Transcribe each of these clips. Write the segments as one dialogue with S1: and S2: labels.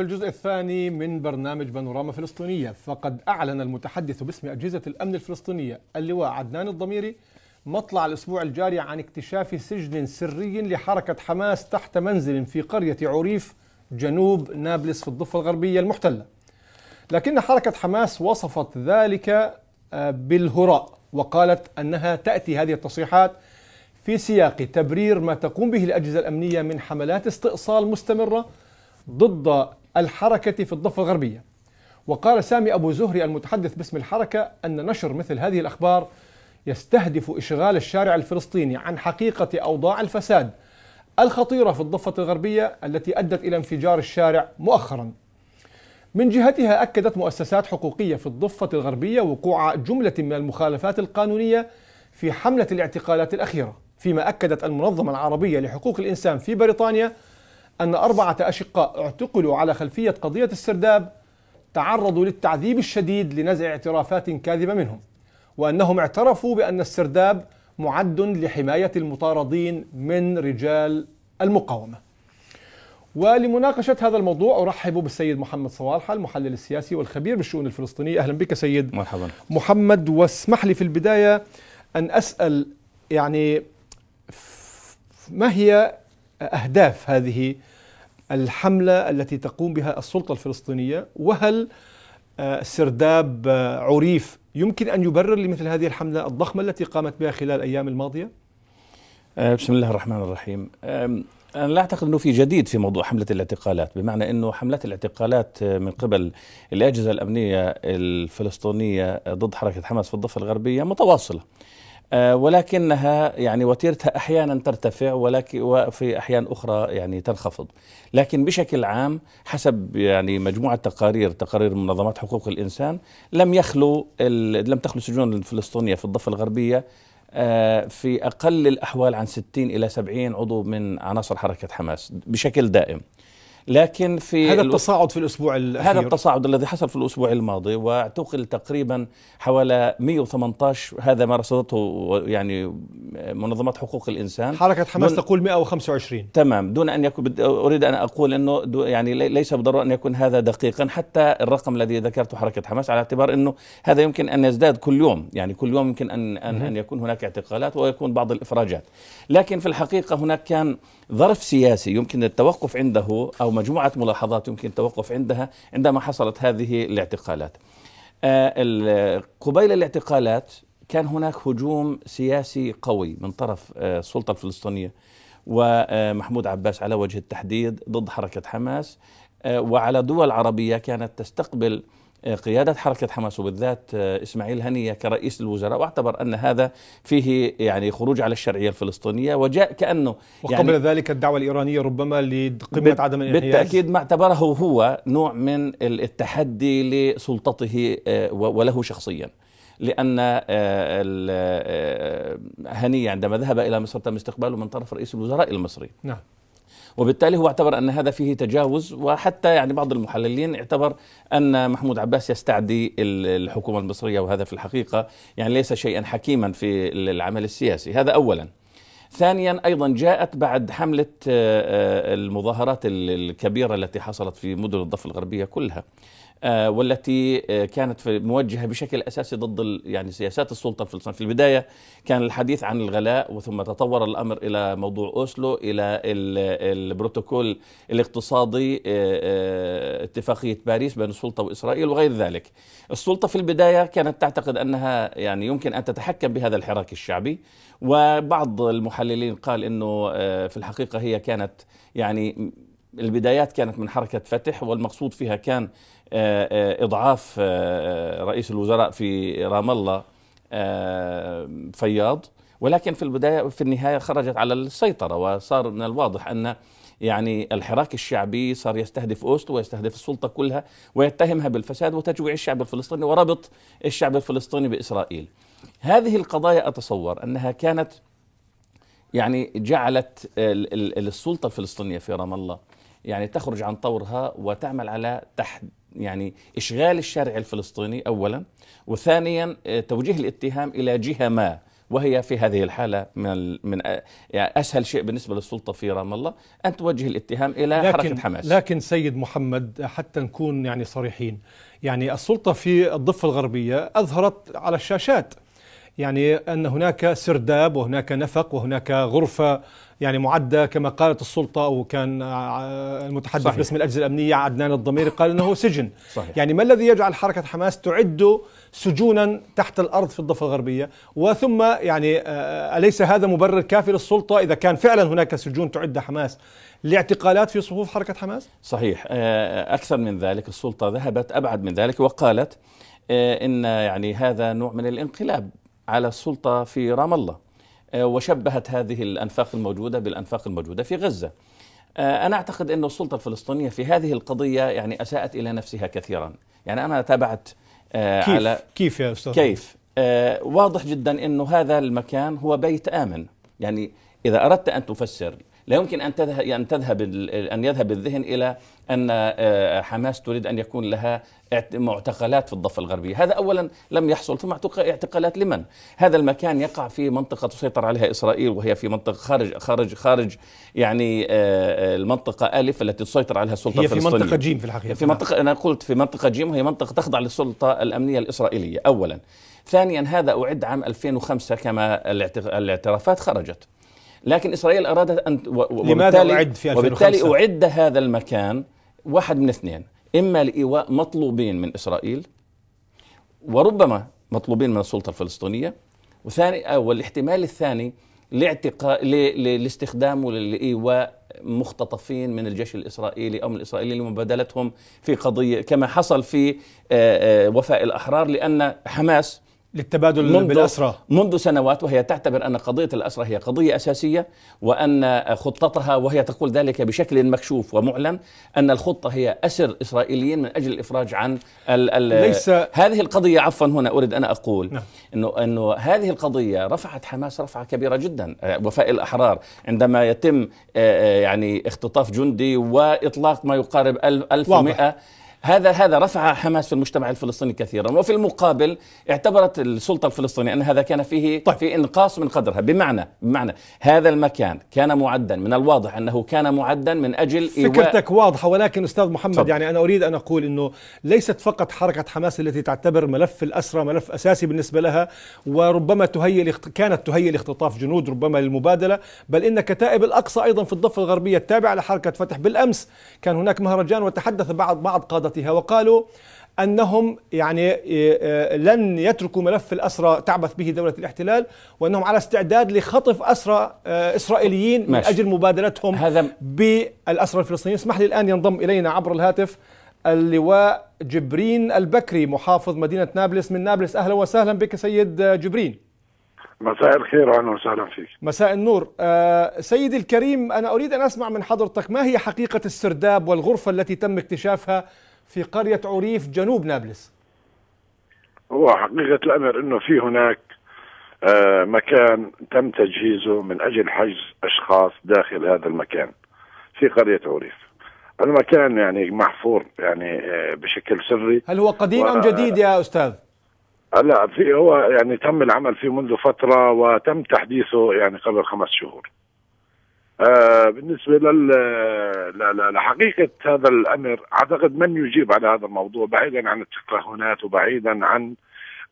S1: في الجزء الثاني من برنامج بانوراما فلسطينية فقد أعلن المتحدث باسم أجهزة الأمن الفلسطينية اللواء عدنان الضميري مطلع الأسبوع الجاري عن اكتشاف سجن سري لحركة حماس تحت منزل في قرية عريف جنوب نابلس في الضفة الغربية المحتلة لكن حركة حماس وصفت ذلك آه، بالهراء وقالت أنها تأتي هذه التصريحات في سياق تبرير ما تقوم به الأجهزة الأمنية من حملات استئصال مستمرة ضد الحركة في الضفة الغربية وقال سامي أبو زهري المتحدث باسم الحركة أن نشر مثل هذه الأخبار يستهدف إشغال الشارع الفلسطيني عن حقيقة أوضاع الفساد الخطيرة في الضفة الغربية التي أدت إلى انفجار الشارع مؤخرا من جهتها أكدت مؤسسات حقوقية في الضفة الغربية وقوع جملة من المخالفات القانونية في حملة الاعتقالات الأخيرة فيما أكدت المنظمة العربية لحقوق الإنسان في بريطانيا أن أربعة أشقاء اعتقلوا على خلفية قضية السرداب تعرضوا للتعذيب الشديد لنزع اعترافات كاذبة منهم وأنهم اعترفوا بأن السرداب معد لحماية المطاردين من رجال المقاومة ولمناقشة هذا الموضوع أرحب بالسيد محمد صوالحة المحلل السياسي والخبير بالشؤون الفلسطينية أهلا بك سيد مرحبا محمد واسمح لي في البداية أن أسأل يعني ما هي أهداف هذه الحملة التي تقوم بها السلطة الفلسطينية وهل آه، سرداب آه، عريف يمكن أن يبرر لمثل هذه الحملة الضخمة التي قامت بها خلال الأيام الماضية؟
S2: آه، بسم الله الرحمن الرحيم أنا لا أعتقد أنه في جديد في موضوع حملة الاعتقالات بمعنى أنه حملات الاعتقالات من قبل الأجهزة الأمنية الفلسطينية ضد حركة حماس في الضفة الغربية متواصلة آه، ولكنها يعني وتيرتها احيانا ترتفع ولكن وفي احيان اخرى يعني تنخفض لكن بشكل عام حسب يعني مجموعه تقارير تقارير منظمات حقوق الانسان لم يخلو لم تخلو السجون الفلسطينيه في الضفه الغربيه آه، في اقل الاحوال عن 60 الى 70 عضو من عناصر حركه حماس بشكل دائم لكن في هذا التصاعد في الاسبوع الاخير هذا التصاعد الذي حصل في الاسبوع الماضي واعتقل تقريبا حوالي 118 هذا ما رصدته يعني منظمات حقوق الانسان حركه حماس تقول 125 تمام دون ان يكون اريد ان اقول انه يعني ليس بالضروره ان يكون هذا دقيقا حتى الرقم الذي ذكرته حركه حماس على اعتبار انه هذا يمكن ان يزداد كل يوم يعني كل يوم يمكن ان ان, أن يكون هناك اعتقالات ويكون بعض الافراجات لكن في الحقيقه هناك كان ظرف سياسي يمكن التوقف عنده او أو مجموعة ملاحظات يمكن التوقف عندها عندما حصلت هذه الاعتقالات آه، قبيل الاعتقالات كان هناك هجوم سياسي قوي من طرف آه، السلطة الفلسطينية ومحمود آه، عباس على وجه التحديد ضد حركة حماس وعلى دول عربية كانت تستقبل قيادة حركة حماس وبالذات آه، إسماعيل هنية كرئيس الوزراء واعتبر أن هذا فيه يعني خروج على الشرعية الفلسطينية وجاء كأنه وقبل يعني ذلك الدعوة الإيرانية ربما لقمة عدم الانحياز بالتأكيد ما اعتبره هو نوع من التحدي لسلطته آه، وله شخصياً لأن آه، هنية عندما ذهب إلى مصر تم استقباله من طرف رئيس الوزراء المصري نعم وبالتالي هو اعتبر أن هذا فيه تجاوز وحتى يعني بعض المحللين اعتبر أن محمود عباس يستعدي الحكومة المصرية وهذا في الحقيقة يعني ليس شيئا حكيما في العمل السياسي هذا أولا ثانيا أيضا جاءت بعد حملة آه، آه، المظاهرات الكبيرة التي حصلت في مدن الضفة الغربية كلها آه، والتي آه، كانت موجهه بشكل اساسي ضد يعني سياسات السلطه الفلسطينيه، في البدايه كان الحديث عن الغلاء وثم تطور الامر الى موضوع اوسلو الى البروتوكول الاقتصادي آه، اتفاقيه باريس بين السلطه واسرائيل وغير ذلك. السلطه في البدايه كانت تعتقد انها يعني يمكن ان تتحكم بهذا الحراك الشعبي وبعض المحللين قال انه في الحقيقه هي كانت يعني البدايات كانت من حركة فتح والمقصود فيها كان آه، آه، إضعاف آه، رئيس الوزراء في رام الله فياض ولكن في البداية في النهاية خرجت على السيطرة وصار من الواضح أن يعني الحراك الشعبي صار يستهدف أوسلو ويستهدف السلطة كلها ويتهمها بالفساد وتجويع الشعب الفلسطيني وربط الشعب الفلسطيني بإسرائيل هذه القضايا أتصور أنها كانت يعني جعلت السلطة الفلسطينية في رام الله يعني تخرج عن طورها وتعمل على تحت يعني إشغال الشارع الفلسطيني أولا وثانيا آه، توجيه الاتهام إلى جهة ما وهي في هذه الحالة من من آه، يعني أسهل شيء بالنسبة للسلطة في رام الله أن توجه الاتهام إلى لكن حركة حماس لكن
S1: سيد محمد حتى نكون يعني صريحين يعني السلطة في الضفة الغربية أظهرت على الشاشات يعني أن هناك سرداب وهناك نفق وهناك غرفة يعني معدة كما قالت السلطة أو كان المتحدث صحيح. باسم الأجهزة الأمنية عدنان الضميري قال أنه سجن صحيح. يعني ما الذي يجعل حركة حماس تعد سجونا تحت الأرض في الضفة الغربية وثم يعني آه، أليس هذا مبرر كافي للسلطة إذا كان فعلا هناك سجون
S2: تعد حماس لاعتقالات في صفوف حركة حماس؟ صحيح آه، آه، أكثر من ذلك السلطة ذهبت أبعد من ذلك وقالت إن يعني هذا نوع من الانقلاب على السلطة في رام الله آه، وشبهت هذه الأنفاق الموجودة بالأنفاق الموجودة في غزة آه، أنا أعتقد أن السلطة الفلسطينية في هذه القضية يعني أساءت إلى نفسها كثيرا يعني أنا تابعت آه، كيف على كيف يا أستاذ كيف واضح جدا أنه هذا المكان هو بيت آمن يعني إذا أردت أن تفسر لا يمكن أن تذهب أن تذهب أن يذهب الذهن إلى أن آه، حماس تريد أن يكون لها معتقلات في الضفة الغربية هذا أولا لم يحصل ثم اعتقالات لمن؟ هذا المكان يقع في منطقة تسيطر عليها إسرائيل وهي في منطقة خارج خارج خارج يعني آه، المنطقة ألف التي تسيطر عليها السلطة هي في الفلسطينية. منطقة جيم في الحقيقة في منطقة أنا قلت في منطقة جيم وهي منطقة تخضع للسلطة الأمنية الإسرائيلية أولا ثانيا هذا أعد عام 2005 كما الاعترافات خرجت لكن إسرائيل أرادت أن لماذا أعد في 2005؟ وبالتالي أعد هذا المكان واحد من اثنين إما لإيواء مطلوبين من إسرائيل وربما مطلوبين من السلطة الفلسطينية وثاني والاحتمال الثاني لاعتقاء لاستخدامه لإيواء مختطفين من الجيش الإسرائيلي أو من الإسرائيليين لمبادلتهم في قضية كما حصل في آه، آه، وفاء الأحرار لأن حماس للتبادل منذ بالأسرة منذ سنوات وهي تعتبر أن قضية الأسرى هي قضية أساسية وأن خطتها وهي تقول ذلك بشكل مكشوف ومعلن أن الخطة هي أسر إسرائيليين من أجل الإفراج عن الـ الـ ليس هذه القضية عفوا هنا أريد أن أقول نعم. أنه, هذه القضية رفعت حماس رفعة كبيرة جدا آه، وفاء الأحرار عندما يتم آه، آه، يعني اختطاف جندي وإطلاق ما يقارب 1100 هذا هذا رفع حماس في المجتمع الفلسطيني كثيرا وفي المقابل اعتبرت السلطه الفلسطينيه ان هذا كان فيه طيب. في انقاص من قدرها بمعنى بمعنى هذا المكان كان معدا من الواضح انه كان معدا من اجل فكرتك
S1: إيواء واضحه ولكن استاذ محمد صدق. يعني انا اريد ان اقول انه ليست فقط حركه حماس التي تعتبر ملف الاسرى ملف اساسي بالنسبه لها وربما تهيئ كانت تهيئ لاختطاف جنود ربما للمبادله بل ان كتائب الاقصى ايضا في الضفه الغربيه التابعه لحركه فتح بالامس كان هناك مهرجان وتحدث بعض بعض قاده وإحاطتها وقالوا أنهم يعني آه، آه، لن يتركوا ملف الأسرى تعبث به دولة الاحتلال وأنهم على استعداد لخطف أسرى آه، إسرائيليين ماشي. من أجل مبادلتهم هذا بالأسرى الفلسطينيين اسمح لي الآن ينضم إلينا عبر الهاتف اللواء جبرين البكري محافظ مدينة نابلس من نابلس أهلا وسهلا بك سيد جبرين
S3: مساء الخير اهلا وسهلا فيك
S1: مساء النور سيدي الكريم انا اريد ان اسمع من حضرتك ما هي حقيقه السرداب والغرفه التي تم اكتشافها في قرية عريف جنوب نابلس
S3: هو حقيقة الأمر أنه في هناك آه، مكان تم تجهيزه من أجل حجز أشخاص داخل هذا المكان في قرية عريف المكان يعني محفور يعني آه، بشكل سري هل هو قديم و... أم جديد يا أستاذ؟ لا في هو يعني تم العمل فيه منذ فترة وتم تحديثه يعني قبل خمس شهور آه، بالنسبه لل لحقيقه هذا الامر اعتقد من يجيب على هذا الموضوع بعيدا عن التكهنات وبعيدا عن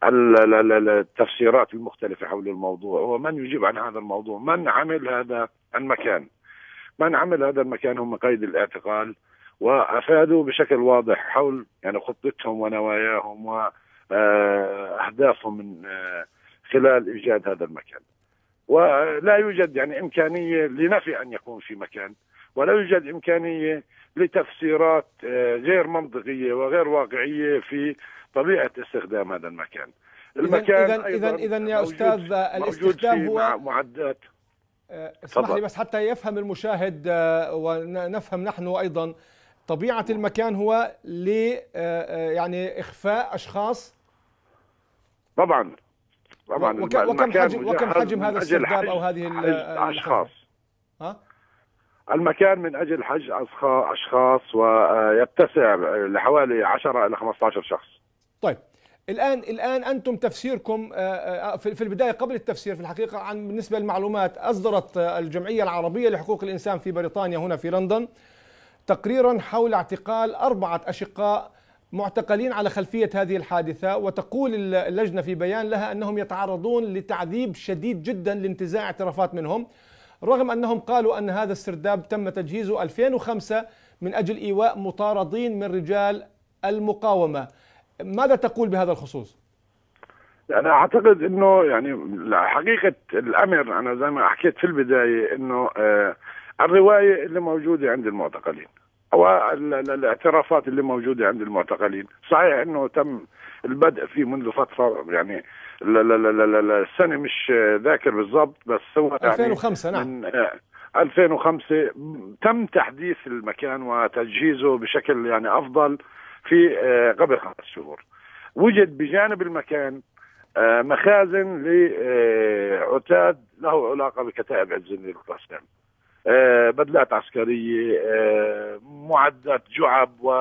S3: التفسيرات المختلفه حول الموضوع هو من يجيب عن هذا الموضوع من عمل هذا المكان من عمل هذا المكان هم قيد الاعتقال وافادوا بشكل واضح حول يعني خطتهم ونواياهم واهدافهم آه، من آه، خلال ايجاد هذا المكان ولا يوجد يعني إمكانية لنفي أن يكون في مكان ولا يوجد إمكانية لتفسيرات آه، غير منطقية وغير واقعية في طبيعة استخدام هذا المكان المكان إذا إذا يا أستاذ آه، الاستخدام هو معدات
S1: آه، اسمح لي بس حتى يفهم المشاهد ونفهم نحن ايضا طبيعه المكان هو ل يعني اخفاء اشخاص
S3: طبعا طبعا وكم حجم وكم حجم هذا السرداب او هذه اشخاص ها المكان من اجل حج اشخاص ويتسع آه، لحوالي 10 الى 15 شخص
S1: طيب الان الان انتم تفسيركم آه، آه، في البدايه قبل التفسير في الحقيقه عن بالنسبه للمعلومات اصدرت الجمعيه العربيه لحقوق الانسان في بريطانيا هنا في لندن تقريرا حول اعتقال اربعه اشقاء معتقلين على خلفية هذه الحادثة وتقول اللجنة في بيان لها أنهم يتعرضون لتعذيب شديد جدا لانتزاع اعترافات منهم رغم أنهم قالوا أن هذا السرداب تم تجهيزه 2005 من أجل إيواء مطاردين من رجال المقاومة ماذا تقول بهذا الخصوص؟
S3: انا اعتقد انه يعني حقيقه الامر انا زي ما حكيت في البدايه انه آه، الروايه اللي موجوده عند المعتقلين والاعترافات اللي موجوده عند المعتقلين، صحيح انه تم البدء فيه منذ فتره يعني لا لا لا لا السنه مش ذاكر بالضبط بس هو 2005 يعني نعم 2005 آه، تم تحديث المكان وتجهيزه بشكل يعني افضل في آه، قبل خمس شهور. وجد بجانب المكان آه، مخازن لعتاد له علاقه بكتائب عز الدين القاسم. آه، بدلات عسكريه آه، معدات جعب و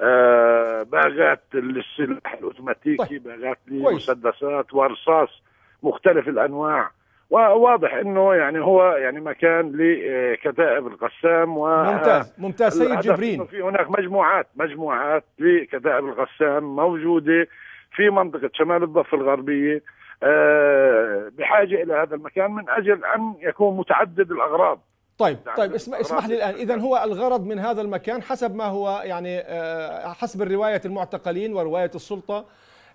S3: آه، باغات للسلاح الاوتوماتيكي طيب، باغات للمسدسات ورصاص مختلف الانواع وواضح انه يعني هو يعني مكان لكتائب القسام و ممتاز ممتاز سيد جبرين في هناك مجموعات مجموعات لكتائب القسام موجوده في منطقه شمال الضفه الغربيه آه، بحاجه الى هذا المكان من اجل ان يكون متعدد الاغراض طيب يعني طيب
S1: اسمح لي الان اذا هو الغرض من هذا المكان حسب ما هو يعني آه، حسب روايه المعتقلين وروايه السلطه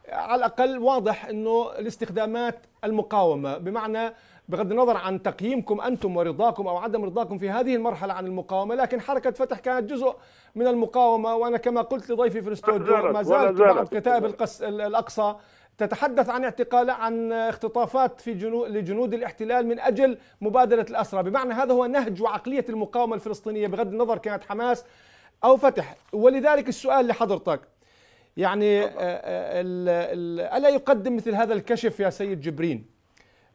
S1: على الاقل واضح انه الاستخدامات المقاومه بمعنى بغض النظر عن تقييمكم انتم ورضاكم او عدم رضاكم في هذه المرحله عن المقاومه لكن حركه فتح كانت جزء من المقاومه وانا كما قلت لضيفي في الاستوديو ما زالت بعض كتائب الاقصى تتحدث عن اعتقال عن اختطافات في جنود لجنود الاحتلال من اجل مبادله الاسرى، بمعنى هذا هو نهج وعقليه المقاومه الفلسطينيه بغض النظر كانت حماس او فتح، ولذلك السؤال لحضرتك يعني الـ آه، آه، الـ الا يقدم مثل هذا الكشف يا سيد جبرين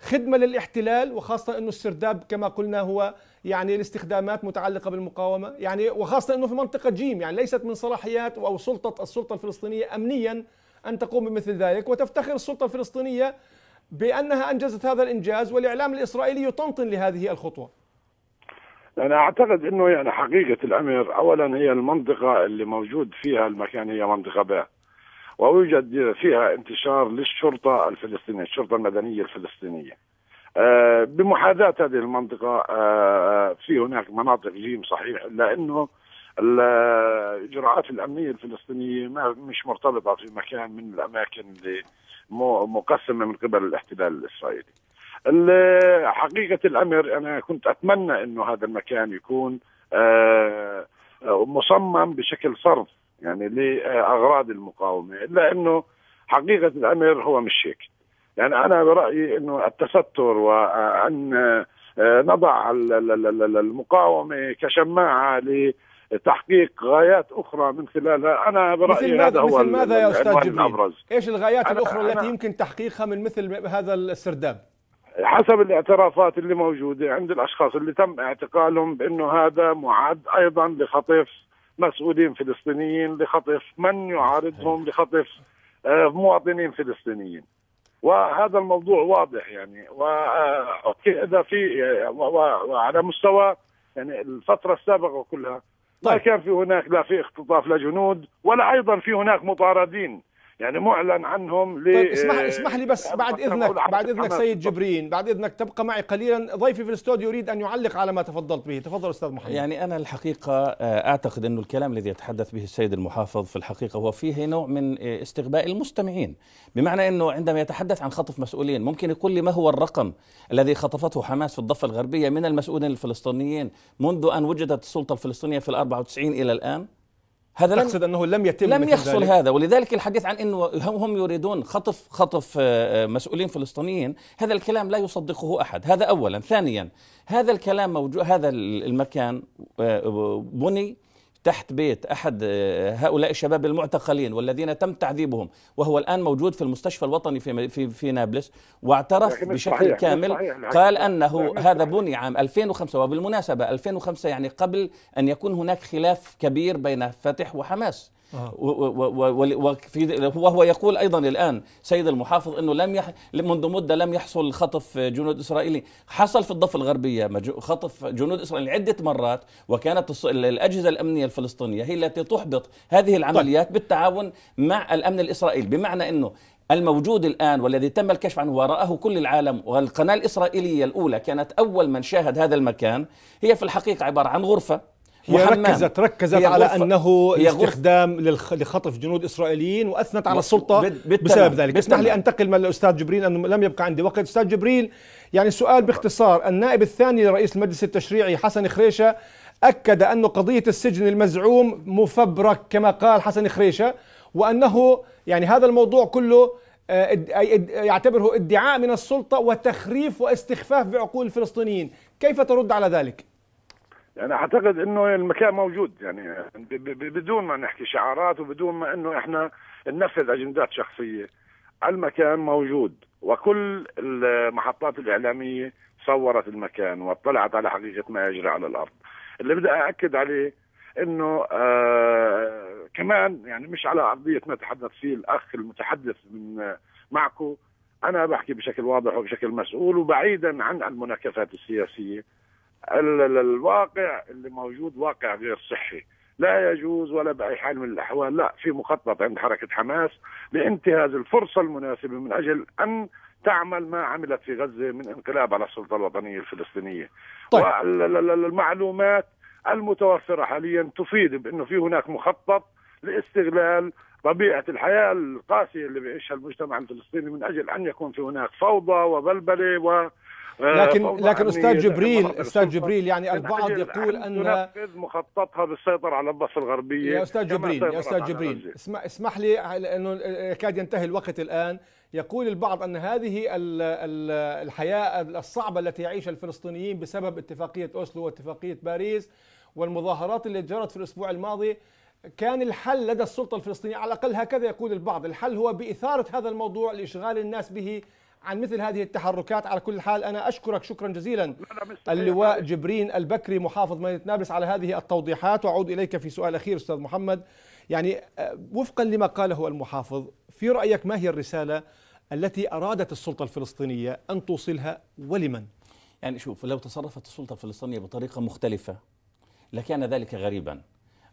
S1: خدمه للاحتلال وخاصه انه السرداب كما قلنا هو يعني الاستخدامات متعلقه بالمقاومه، يعني وخاصه انه في منطقه جيم يعني ليست من صلاحيات او سلطه السلطه الفلسطينيه امنيا أن تقوم بمثل ذلك وتفتخر السلطة الفلسطينية بأنها أنجزت هذا الإنجاز والإعلام الإسرائيلي يطنطن لهذه الخطوة
S3: أنا أعتقد أنه يعني حقيقة الأمر أولا هي المنطقة اللي موجود فيها المكان هي منطقة باء ويوجد فيها انتشار للشرطة الفلسطينية الشرطة المدنية الفلسطينية آه، بمحاذاة هذه المنطقة آه، آه، في هناك مناطق جيم صحيح لأنه الاجراءات الامنيه الفلسطينيه ما مش مرتبطه في مكان من الاماكن اللي مقسمه من قبل الاحتلال الاسرائيلي. حقيقه الامر انا كنت اتمنى انه هذا المكان يكون آه، مصمم بشكل صرف يعني لاغراض المقاومه الا انه حقيقه الامر هو مش هيك. يعني انا برايي انه التستر وان آه، نضع المقاومه كشماعه تحقيق غايات اخرى من خلالها انا برايي مثل هذا مثل هو ماذا يا استاذ جبريل؟
S1: ايش الغايات الاخرى أنا التي يمكن تحقيقها من مثل هذا السرداب؟
S3: حسب الاعترافات اللي موجوده عند الاشخاص اللي تم اعتقالهم بانه هذا معد ايضا لخطف مسؤولين فلسطينيين لخطف من يعارضهم لخطف آه، مواطنين فلسطينيين وهذا الموضوع واضح يعني آه، اذا في آه، وعلى مستوى يعني الفتره السابقه كلها طيب. ما كان في هناك لا في اختطاف لجنود ولا ايضا في هناك مطاردين يعني معلن عنهم ل طيب اسمح آه، اسمح لي
S1: بس بعد اذنك بعد اذنك سيد جبرين بعد اذنك تبقى معي قليلا ضيفي في الاستوديو يريد ان يعلق على ما تفضلت به
S2: تفضل استاذ محمد يعني انا الحقيقه آه، اعتقد انه الكلام الذي يتحدث به السيد المحافظ في الحقيقه هو فيه نوع من آه، استغباء المستمعين بمعنى انه عندما يتحدث عن خطف مسؤولين ممكن يقول لي ما هو الرقم الذي خطفته حماس في الضفه الغربيه من المسؤولين الفلسطينيين منذ ان وجدت السلطه الفلسطينيه في ال 94 الى الان هذا تقصد انه لم يتم لم يحصل ذلك. هذا ولذلك الحديث عن انه هم يريدون خطف خطف آه، آه، مسؤولين فلسطينيين هذا الكلام لا يصدقه احد هذا اولا ثانيا هذا الكلام موجود هذا المكان آه، بني تحت بيت أحد آه، هؤلاء الشباب المعتقلين والذين تم تعذيبهم وهو الآن موجود في المستشفى الوطني في, في, في نابلس واعترف بشكل صحيح. كامل صحيح. قال أنه هذا بني عام 2005 وبالمناسبة 2005 يعني قبل أن يكون هناك خلاف كبير بين فتح وحماس آه. وفي وهو يقول ايضا الان سيد المحافظ انه لم يح منذ مده لم يحصل خطف جنود اسرائيلي، حصل في الضفه الغربيه خطف جنود اسرائيل عده مرات وكانت الاجهزه الامنيه الفلسطينيه هي التي تحبط هذه العمليات طيب. بالتعاون مع الامن الاسرائيلي، بمعنى انه الموجود الآن والذي تم الكشف عنه ورآه كل العالم والقناة الإسرائيلية الأولى كانت أول من شاهد هذا المكان هي في الحقيقة عبارة عن غرفة هي ركزت ركزت هي على انه استخدام
S1: لخطف جنود اسرائيليين واثنت على السلطه بسبب ذلك اسمح لي انتقل من الاستاذ جبريل انه لم يبقى عندي وقت استاذ جبريل يعني سؤال باختصار النائب الثاني لرئيس المجلس التشريعي حسن خريشه اكد انه قضيه السجن المزعوم مفبرك كما قال حسن خريشه وانه يعني هذا الموضوع كله آه، يعتبره ادعاء من السلطه وتخريف واستخفاف بعقول الفلسطينيين كيف ترد على ذلك
S3: يعني اعتقد انه المكان موجود يعني بدون ما نحكي شعارات وبدون ما انه احنا ننفذ اجندات شخصيه المكان موجود وكل المحطات الاعلاميه صورت المكان واطلعت على حقيقه ما يجري على الارض اللي بدي اكد عليه انه آه كمان يعني مش على ارضيه ما تحدث فيه الاخ المتحدث من آه، معكم انا بحكي بشكل واضح وبشكل مسؤول وبعيدا عن المناكفات السياسيه الواقع اللي موجود واقع غير صحي لا يجوز ولا باي حال من الاحوال لا في مخطط عند حركه حماس لانتهاز الفرصه المناسبه من اجل ان تعمل ما عملت في غزه من انقلاب على السلطه الوطنيه الفلسطينيه طيب. والمعلومات المتوفره حاليا تفيد بانه في هناك مخطط لاستغلال طبيعه الحياه القاسيه اللي بيعيشها المجتمع الفلسطيني من اجل ان يكون في هناك فوضى وبلبله و...
S1: لكن لكن استاذ جبريل استاذ جبريل يعني البعض يقول ان
S3: تنفذ مخططها بالسيطره على الضفه الغربيه يا استاذ جبريل يا استاذ جبريل
S1: اسمح اسمح لي لانه يكاد ينتهي الوقت الان يقول البعض ان هذه الحياه الصعبه التي يعيشها الفلسطينيين بسبب اتفاقيه اوسلو واتفاقيه باريس والمظاهرات اللي جرت في الاسبوع الماضي كان الحل لدى السلطه الفلسطينيه على الاقل هكذا يقول البعض الحل هو باثاره هذا الموضوع لاشغال الناس به عن مثل هذه التحركات على كل حال أنا أشكرك شكرا جزيلا اللواء جبرين البكري محافظ مدينة نابلس على هذه التوضيحات وأعود إليك في سؤال أخير أستاذ محمد يعني آه، وفقا لما قاله المحافظ في رأيك ما هي الرسالة التي أرادت السلطة الفلسطينية
S2: أن توصلها ولمن؟ يعني شوف لو تصرفت السلطة الفلسطينية بطريقة مختلفة لكان ذلك غريبا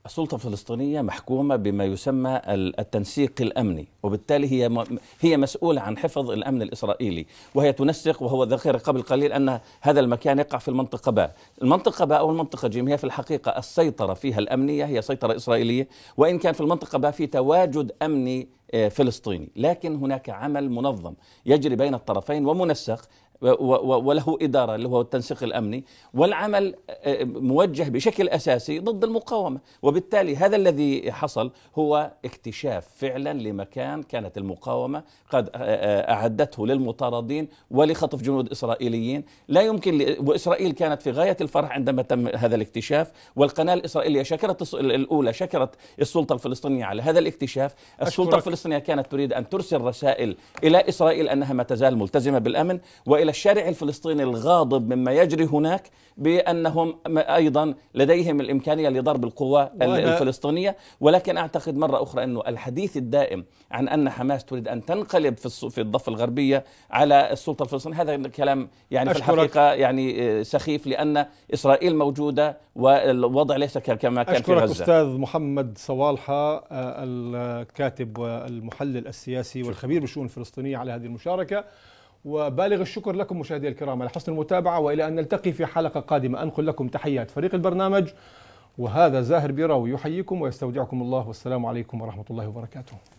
S2: السلطه الفلسطينيه محكومه بما يسمى التنسيق الامني وبالتالي هي هي مسؤوله عن حفظ الامن الاسرائيلي وهي تنسق وهو ذكر قبل قليل ان هذا المكان يقع في المنطقه باء المنطقه باء او المنطقه جيم هي في الحقيقه السيطره فيها الامنيه هي سيطره اسرائيليه وان كان في المنطقه باء في تواجد امني آه، فلسطيني لكن هناك عمل منظم يجري بين الطرفين ومنسق وله إدارة اللي هو التنسيق الأمني والعمل آه، آه، موجه بشكل أساسي ضد المقاومة وبالتالي هذا الذي حصل هو اكتشاف فعلا لمكان كانت المقاومة قد آه، أعدته للمطاردين ولخطف جنود إسرائيليين لا يمكن وإسرائيل كانت في غاية الفرح عندما تم هذا الاكتشاف والقناة الإسرائيلية شكرت الأولى شكرت السلطة الفلسطينية على هذا الاكتشاف السلطة الفلسطينية كانت تريد أن ترسل رسائل إلى إسرائيل أنها ما تزال ملتزمة بالأمن وإلى إلى الشارع الفلسطيني الغاضب مما يجري هناك بأنهم أيضا لديهم الإمكانية لضرب القوة الفلسطينية ولكن أعتقد مرة أخرى أنه الحديث الدائم عن أن حماس تريد أن تنقلب في في الضفة الغربية على السلطة الفلسطينية هذا الكلام يعني أشكرك. في الحقيقة يعني آه، سخيف لأن إسرائيل موجودة والوضع ليس كما كان في غزة أشكرك
S1: أستاذ محمد صوالحة آه، الكاتب والمحلل السياسي والخبير بالشؤون الفلسطينية على هذه المشاركة وبالغ الشكر لكم مشاهدي الكرام على حسن المتابعة وإلى أن نلتقي في حلقة قادمة أنقل لكم تحيات فريق البرنامج وهذا زاهر بيراوي يحييكم ويستودعكم الله والسلام عليكم ورحمة الله وبركاته